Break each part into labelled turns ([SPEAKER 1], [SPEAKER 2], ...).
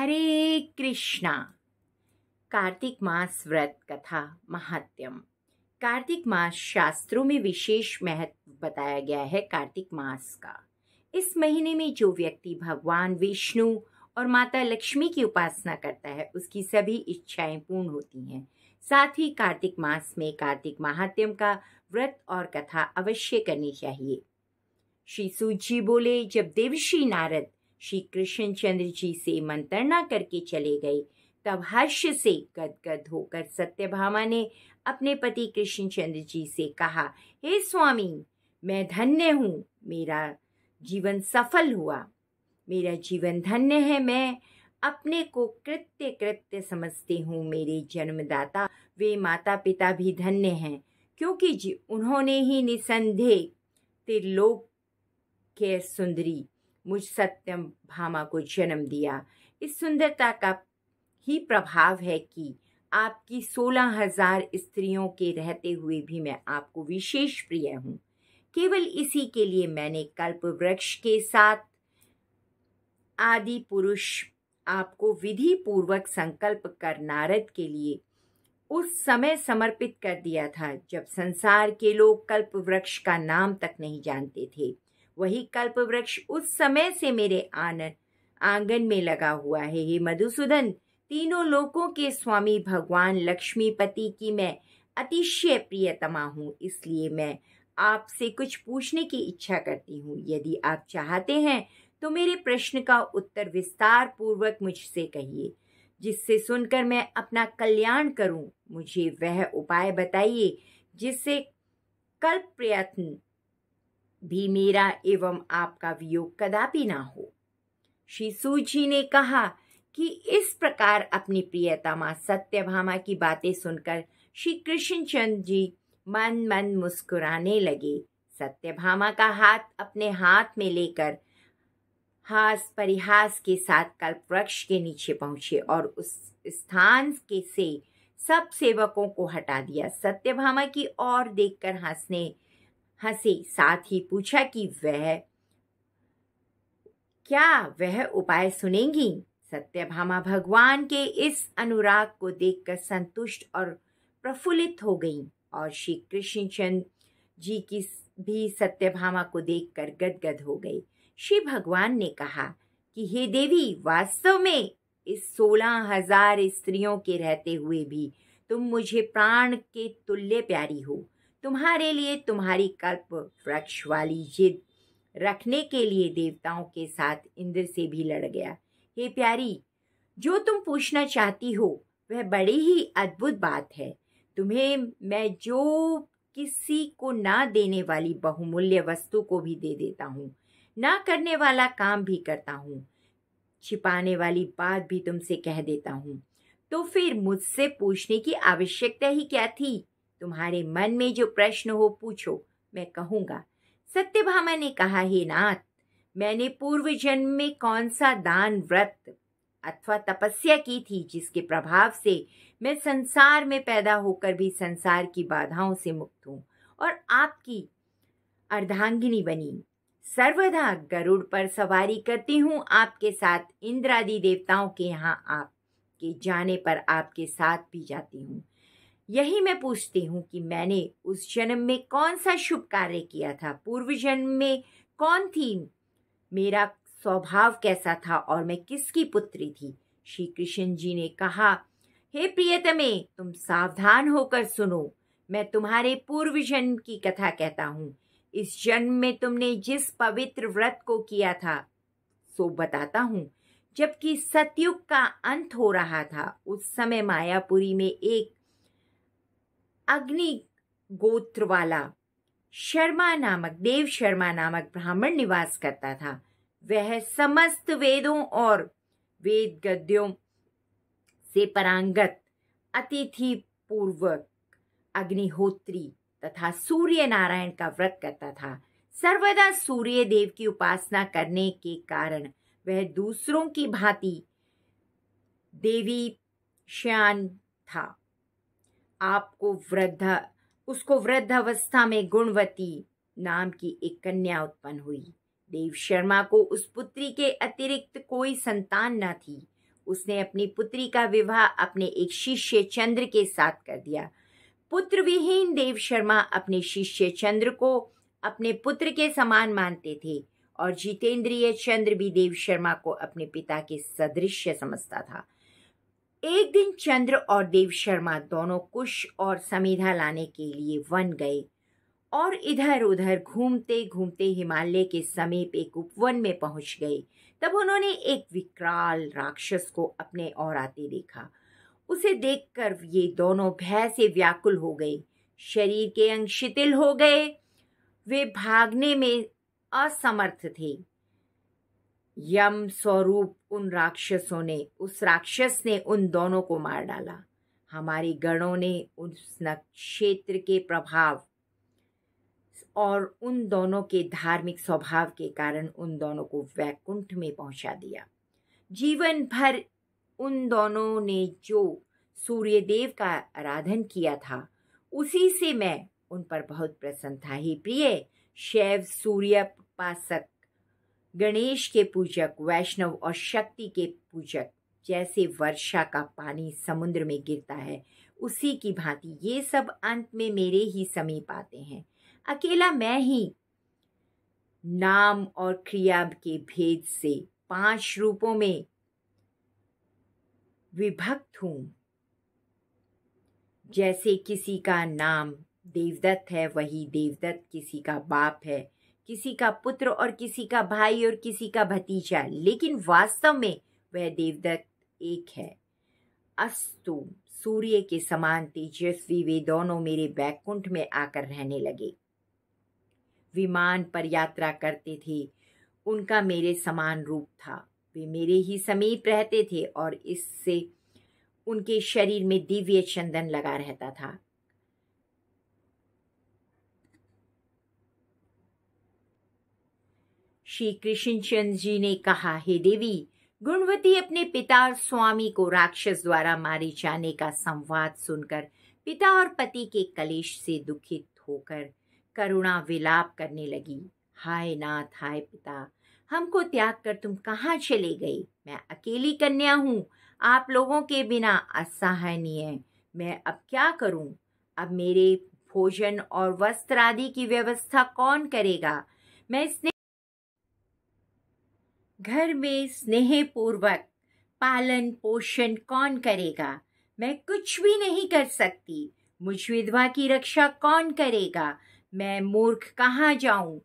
[SPEAKER 1] हरे कृष्णा कार्तिक मास व्रत कथा महात्यम कार्तिक मास शास्त्रों में विशेष महत्व बताया गया है कार्तिक मास का इस महीने में जो व्यक्ति भगवान विष्णु और माता लक्ष्मी की उपासना करता है उसकी सभी इच्छाएं पूर्ण होती हैं साथ ही कार्तिक मास में कार्तिक महात्यम का व्रत और कथा अवश्य करनी चाहिए श्री सूजी बोले जब देवश्री नारद श्री कृष्ण चंद्र जी से मंत्रणा करके चले गए तब हर्ष से गदगद होकर सत्यभामा ने अपने पति कृष्णचंद्र जी से कहा हे hey स्वामी मैं धन्य हूँ मेरा जीवन सफल हुआ मेरा जीवन धन्य है मैं अपने को कृत्य कृत्य समझती हूँ मेरे जन्मदाता वे माता पिता भी धन्य हैं क्योंकि उन्होंने ही निसंदेह त्रिलोक के सुंदरी मुझ सत्यम भामा को जन्म दिया इस सुंदरता का ही प्रभाव है कि आपकी सोलह हजार स्त्रियों के रहते हुए भी मैं आपको विशेष प्रिय हूँ केवल इसी के लिए मैंने कल्प वृक्ष के साथ आदि पुरुष आपको विधि पूर्वक संकल्प कर नारद के लिए उस समय समर्पित कर दिया था जब संसार के लोग कल्प वृक्ष का नाम तक नहीं जानते थे वही कल्प वृक्ष उस समय से मेरे आनंद आंगन में लगा हुआ है हे मधुसूदन तीनों लोकों के स्वामी भगवान लक्ष्मीपति की मैं अतिशय प्रियतमा हूँ इसलिए मैं आपसे कुछ पूछने की इच्छा करती हूँ यदि आप चाहते हैं तो मेरे प्रश्न का उत्तर विस्तार पूर्वक मुझसे कहिए जिससे सुनकर मैं अपना कल्याण करूँ मुझे वह उपाय बताइए जिससे कल्प प्रयत्न भी मेरा एवं आपका वियोग कदापि ना हो श्री सूजी ने कहा कि इस प्रकार अपनी प्रियतमा सत्यभामा की बातें सुनकर श्री कृष्णचंद जी मन मन मुस्कुराने लगे सत्यभामा का हाथ अपने हाथ में लेकर हास परिहास के साथ कल्प वृक्ष के नीचे पहुंचे और उस स्थान के से सब सेवकों को हटा दिया सत्यभामा की ओर देखकर हंसने हंसी साथ ही पूछा कि वह क्या वह उपाय सुनेंगी सत्यभामा भगवान के इस अनुराग को देखकर संतुष्ट और प्रफुल्लित हो गईं और श्री कृष्णचंद जी की भी सत्यभामा को देखकर गदगद हो गई श्री भगवान ने कहा कि हे देवी वास्तव में इस सोलह हजार स्त्रियों के रहते हुए भी तुम मुझे प्राण के तुल्य प्यारी हो तुम्हारे लिए तुम्हारी कल्प वृक्ष वाली जिद रखने के लिए देवताओं के साथ इंद्र से भी लड़ गया हे प्यारी जो तुम पूछना चाहती हो वह बड़ी ही अद्भुत बात है तुम्हें मैं जो किसी को ना देने वाली बहुमूल्य वस्तु को भी दे देता हूँ ना करने वाला काम भी करता हूँ छिपाने वाली बात भी तुमसे कह देता हूँ तो फिर मुझसे पूछने की आवश्यकता ही क्या थी तुम्हारे मन में जो प्रश्न हो पूछो मैं कहूँगा सत्यभामा ने कहा हे नाथ मैंने पूर्व जन्म में कौन सा दान व्रत अथवा तपस्या की थी जिसके प्रभाव से मैं संसार में पैदा होकर भी संसार की बाधाओं से मुक्त हूँ और आपकी अर्धांगिनी बनी सर्वदा गरुड़ पर सवारी करती हूँ आपके साथ इंद्रादि देवताओं के यहाँ आप के जाने पर आपके साथ भी जाती हूँ यही मैं पूछती हूँ कि मैंने उस जन्म में कौन सा शुभ कार्य किया था पूर्व जन्म में कौन थी मेरा स्वभाव कैसा था और मैं किसकी पुत्री थी श्री कृष्ण जी ने कहा हे प्रियतमे तुम सावधान होकर सुनो मैं तुम्हारे पूर्व जन्म की कथा कहता हूँ इस जन्म में तुमने जिस पवित्र व्रत को किया था सो बताता हूँ जबकि सतयुग का अंत हो रहा था उस समय मायापुरी में एक अग्नि गोत्र वाला शर्मा नामक देव शर्मा नामक ब्राह्मण निवास करता था वह समस्त वेदों और वेद गद्यों से परांगत अतिथि पूर्वक अग्निहोत्री तथा सूर्य नारायण का व्रत करता था सर्वदा सूर्य देव की उपासना करने के कारण वह दूसरों की भांति देवी श्यान था आपको वृद्धा उसको वृद्धावस्था में गुणवती नाम की एक कन्या उत्पन्न हुई देव शर्मा को उस पुत्री के अतिरिक्त कोई संतान न थी उसने अपनी पुत्री का विवाह अपने एक शिष्य चंद्र के साथ कर दिया पुत्र विहीन देव शर्मा अपने शिष्य चंद्र को अपने पुत्र के समान मानते थे और जितेंद्रिय चंद्र भी देव शर्मा को अपने पिता के सदृश समझता था एक दिन चंद्र और देव शर्मा दोनों कुश और समीधा लाने के लिए वन गए और इधर उधर घूमते घूमते हिमालय के समीप एक उपवन में पहुंच गए तब उन्होंने एक विकराल राक्षस को अपने और आते देखा उसे देखकर ये दोनों भय से व्याकुल हो गए शरीर के अंग शिथिल हो गए वे भागने में असमर्थ थे यम स्वरूप उन राक्षसों ने उस राक्षस ने उन दोनों को मार डाला हमारे गणों ने उस नक्षत्र के प्रभाव और उन दोनों के धार्मिक स्वभाव के कारण उन दोनों को वैकुंठ में पहुंचा दिया जीवन भर उन दोनों ने जो सूर्यदेव का आराधन किया था उसी से मैं उन पर बहुत प्रसन्न था ही प्रिय शैव सूर्य उपासक गणेश के पूजक वैष्णव और शक्ति के पूजक जैसे वर्षा का पानी समुद्र में गिरता है उसी की भांति ये सब अंत में मेरे ही समीप आते हैं अकेला मैं ही नाम और क्रिया के भेद से पांच रूपों में विभक्त हूँ जैसे किसी का नाम देवदत्त है वही देवदत्त किसी का बाप है किसी का पुत्र और किसी का भाई और किसी का भतीजा लेकिन वास्तव में वह देवदत्त एक है अस्तु सूर्य के समान तेजस्वी वे दोनों मेरे बैकुंठ में आकर रहने लगे विमान पर यात्रा करते थे उनका मेरे समान रूप था वे मेरे ही समीप रहते थे और इससे उनके शरीर में दिव्य चंदन लगा रहता था श्री कृष्णचंद जी ने कहा हे देवी गुणवती अपने पिता और स्वामी को राक्षस द्वारा मारे जाने का संवाद सुनकर पिता और पति के कलेश से दुखित होकर करुणा विलाप करने लगी हाय नाथ हाय पिता हमको त्याग कर तुम कहाँ चले गए मैं अकेली कन्या हूँ आप लोगों के बिना असहनीय मैं अब क्या करूँ अब मेरे भोजन और वस्त्र आदि की व्यवस्था कौन करेगा मैं इसने घर में स्नेह पूर्वक पालन पोषण कौन करेगा मैं कुछ भी नहीं कर सकती मुझ विधवा की रक्षा कौन करेगा मैं मूर्ख कहाँ जाऊं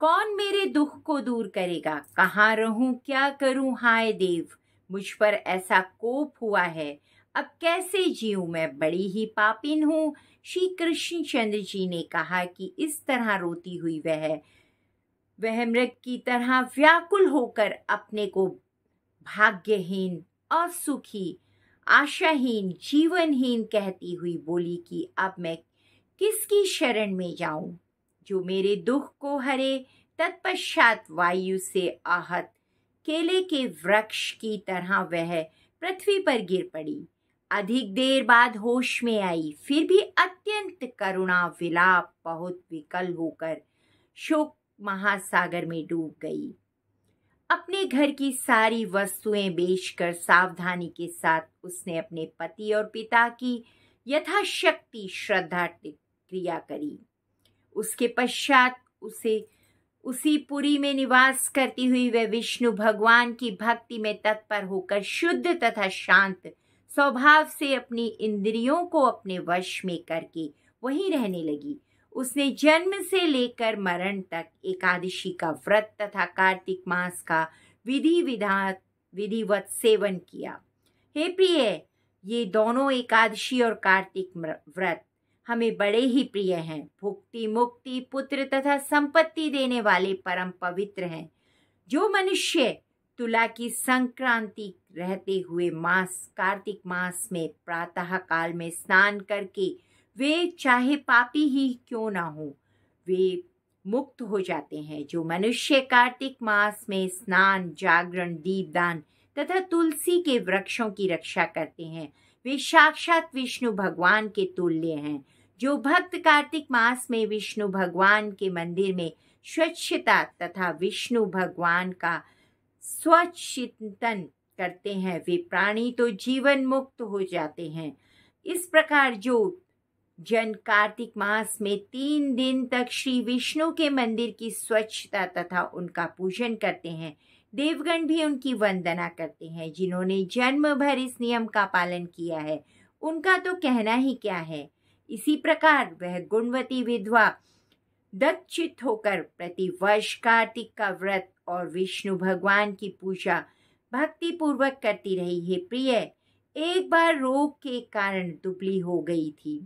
[SPEAKER 1] कौन मेरे दुख को दूर करेगा कहाँ रहूं क्या करूं हाय देव मुझ पर ऐसा कोप हुआ है अब कैसे जीव मैं बड़ी ही पापिन हूँ श्री कृष्ण चंद्र जी ने कहा कि इस तरह रोती हुई वह वह मृग की तरह व्याकुल होकर अपने को भाग्यहीन असुखी आशाहीन जीवनहीन कहती हुई बोली कि अब मैं किसकी शरण में जाऊं जो मेरे दुख को हरे तत्पश्चात वायु से आहत केले के वृक्ष की तरह वह पृथ्वी पर गिर पड़ी अधिक देर बाद होश में आई फिर भी अत्यंत करुणा विलाप बहुत विकल होकर शोक महासागर में डूब गई अपने घर की सारी वस्तुएं बेचकर सावधानी के साथ उसने अपने पति और पिता की यथाशक्ति श्रद्धा क्रिया करी उसके पश्चात उसे उसी पुरी में निवास करती हुई वह विष्णु भगवान की भक्ति में तत्पर होकर शुद्ध तथा शांत स्वभाव से अपनी इंद्रियों को अपने वश में करके वहीं रहने लगी उसने जन्म से लेकर मरण तक एकादशी का व्रत तथा कार्तिक मास का विधि विधान विधिवत सेवन किया हे प्रिय ये दोनों एकादशी और कार्तिक व्रत हमें बड़े ही प्रिय हैं भुक्ति मुक्ति पुत्र तथा संपत्ति देने वाले परम पवित्र हैं जो मनुष्य तुला की संक्रांति रहते हुए मास कार्तिक मास में प्रातः काल में स्नान करके वे चाहे पापी ही क्यों ना हो वे मुक्त हो जाते हैं जो मनुष्य कार्तिक मास में स्नान जागरण दीपदान तथा तुलसी के वृक्षों की रक्षा करते हैं वे साक्षात विष्णु भगवान के तुल्य हैं जो भक्त कार्तिक मास में विष्णु भगवान के मंदिर में स्वच्छता तथा विष्णु भगवान का स्वच्छ चिंतन करते हैं वे प्राणी तो जीवन मुक्त हो जाते हैं इस प्रकार जो जन कार्तिक मास में तीन दिन तक श्री विष्णु के मंदिर की स्वच्छता तथा उनका पूजन करते हैं देवगण भी उनकी वंदना करते हैं जिन्होंने जन्म भर इस नियम का पालन किया है उनका तो कहना ही क्या है इसी प्रकार वह गुणवती विधवा दक्षित होकर प्रति वर्ष कार्तिक का व्रत और विष्णु भगवान की पूजा भक्ति पूर्वक करती रही है प्रिय एक बार रोग के कारण दुबली हो गई थी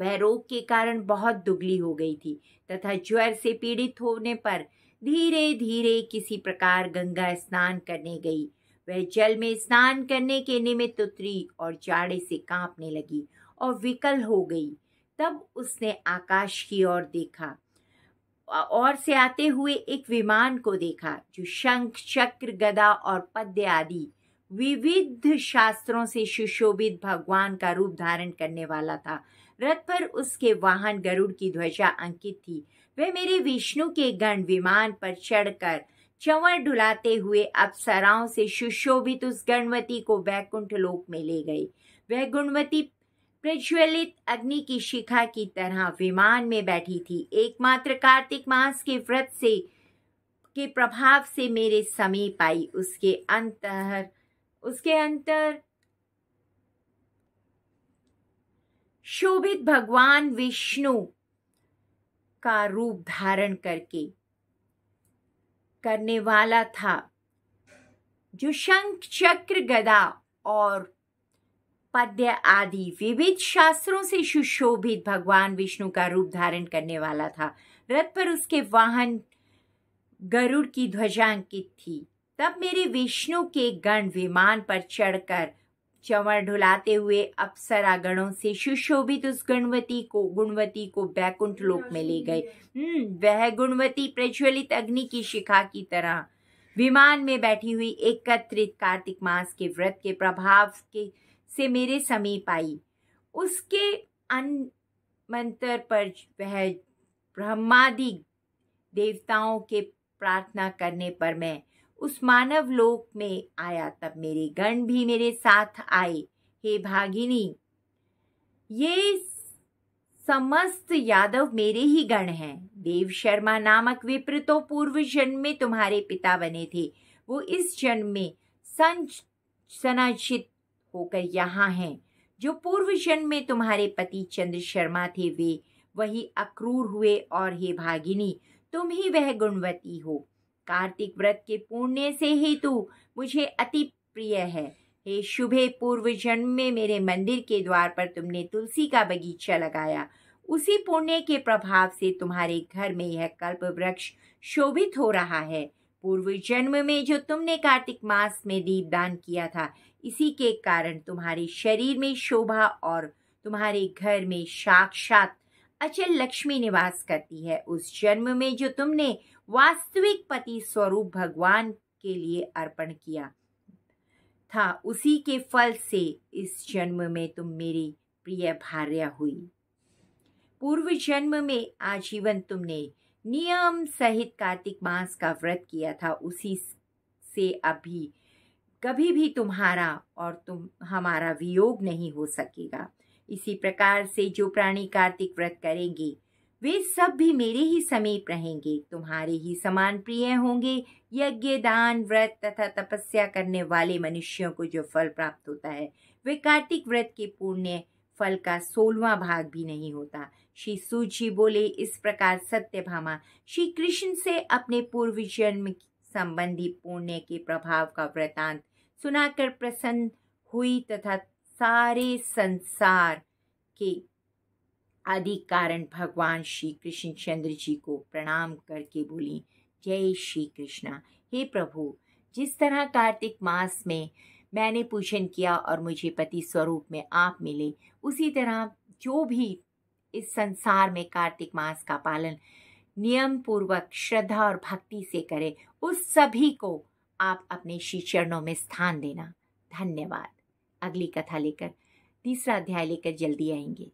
[SPEAKER 1] वह रोग के कारण बहुत दुबली हो गई थी तथा ज्वर से पीड़ित होने पर धीरे धीरे किसी प्रकार गंगा स्नान करने गई वह जल में स्नान करने के निमित्त उतरी और जाड़े से कांपने लगी और विकल हो गई तब उसने आकाश की ओर देखा और से आते हुए एक विमान को देखा जो शंख चक्र गदा और पद्य आदि विविध शास्त्रों से सुशोभित भगवान का रूप धारण करने वाला था रथ पर उसके वाहन गरुड़ की ध्वजा अंकित थी वह मेरे विष्णु के गण विमान पर चढ़कर चंवर डुलाते हुए अप्सराओं से सुशोभित उस गणवती को वैकुंठ लोक में ले गए वह गुणवती प्रज्वलित अग्नि की शिखा की तरह विमान में बैठी थी एकमात्र कार्तिक मास के व्रत से के प्रभाव से मेरे समीप आई उसके अंतर उसके अंतर शोभित भगवान विष्णु का रूप धारण करके करने वाला था जो शंख चक्र गदा और पद्य आदि विविध शास्त्रों से सुशोभित भगवान विष्णु का रूप धारण करने वाला था रथ पर उसके वाहन गरुड़ की ध्वजांकित थी तब मेरे विष्णु के गण विमान पर चढ़कर चंवर ढुलाते हुए गणों से सुशोभित उस गणवती को गुणवती को बैकुंठ लोक में ले गए हम्म, वह गुणवती प्रज्वलित अग्नि की शिखा की तरह विमान में बैठी हुई एकत्रित कार्तिक मास के व्रत के प्रभाव के से मेरे समीप आई उसके अन मंत्र पर वह ब्रह्मादि देवताओं के प्रार्थना करने पर मैं उस मानव लोक में आया तब मेरे गण भी मेरे साथ आए हे भागिनी ये समस्त यादव मेरे ही गण हैं देव शर्मा नामक विप्र तो पूर्व जन्म में तुम्हारे पिता बने थे वो इस जन्म में संच सनाचित होकर यहाँ हैं जो पूर्व जन्म में तुम्हारे पति चंद्र शर्मा थे वे वही अक्रूर हुए और हे भागिनी तुम ही वह गुणवती हो कार्तिक व्रत के पुण्य से हेतु मुझे अति प्रिय है हे शुभे पूर्व जन्म में मेरे मंदिर के द्वार पर तुमने तुलसी का बगीचा लगाया उसी पुण्य के प्रभाव से तुम्हारे घर में यह कल्प वृक्ष शोभित हो रहा है पूर्व जन्म में जो तुमने कार्तिक मास में दीपदान किया था इसी के कारण तुम्हारे शरीर में शोभा और तुम्हारे घर में साक्षात अचल लक्ष्मी निवास करती है उस जन्म में जो तुमने वास्तविक पति स्वरूप भगवान के लिए अर्पण किया था उसी के फल से इस जन्म में तुम मेरी प्रिय भार्य हुई पूर्व जन्म में आजीवन तुमने नियम सहित कार्तिक मास का व्रत किया था उसी से अभी कभी भी तुम्हारा और तुम हमारा वियोग नहीं हो सकेगा इसी प्रकार से जो प्राणी कार्तिक व्रत करेंगे वे सब भी मेरे ही समीप रहेंगे तुम्हारे ही समान प्रिय होंगे यज्ञ दान व्रत तथा तपस्या करने वाले मनुष्यों को जो फल प्राप्त होता है वे कार्तिक व्रत के पुण्य फल का सोलवा भाग भी नहीं होता श्री सूजी बोले इस प्रकार सत्यभामा श्री कृष्ण से अपने पूर्व जन्म संबंधी पुण्य के प्रभाव का वृतांत सुनाकर प्रसन्न हुई तथा सारे संसार के आदि कारण भगवान श्री कृष्ण चंद्र जी को प्रणाम करके बोली जय श्री कृष्णा हे प्रभु जिस तरह कार्तिक मास में मैंने पूजन किया और मुझे पति स्वरूप में आप मिले उसी तरह जो भी इस संसार में कार्तिक मास का पालन नियम पूर्वक श्रद्धा और भक्ति से करे उस सभी को आप अपने श्री चरणों में स्थान देना धन्यवाद अगली कथा लेकर तीसरा अध्याय लेकर जल्दी आएंगे